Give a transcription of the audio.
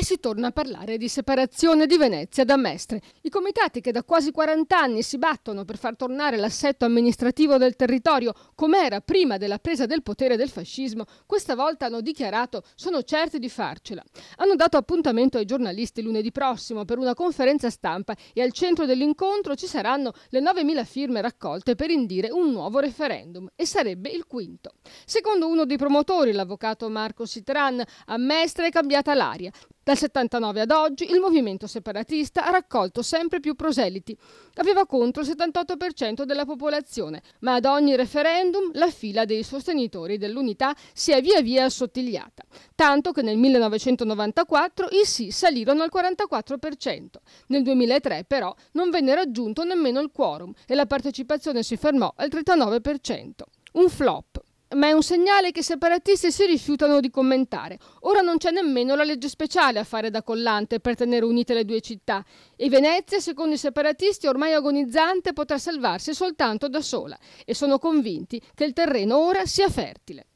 e si torna a parlare di separazione di Venezia da Mestre. I comitati che da quasi 40 anni si battono per far tornare l'assetto amministrativo del territorio come era prima della presa del potere del fascismo, questa volta hanno dichiarato sono certi di farcela. Hanno dato appuntamento ai giornalisti lunedì prossimo per una conferenza stampa e al centro dell'incontro ci saranno le 9.000 firme raccolte per indire un nuovo referendum e sarebbe il quinto. Secondo uno dei promotori, l'avvocato Marco Sitran, a Mestre è cambiata l'aria. Dal 79 ad oggi il movimento separatista ha raccolto sempre più proseliti. Aveva contro il 78% della popolazione, ma ad ogni referendum la fila dei sostenitori dell'unità si è via via assottigliata, tanto che nel 1994 i sì salirono al 44%. Nel 2003 però non venne raggiunto nemmeno il quorum e la partecipazione si fermò al 39%. Un flop ma è un segnale che i separatisti si rifiutano di commentare. Ora non c'è nemmeno la legge speciale a fare da collante per tenere unite le due città e Venezia, secondo i separatisti, ormai agonizzante, potrà salvarsi soltanto da sola e sono convinti che il terreno ora sia fertile.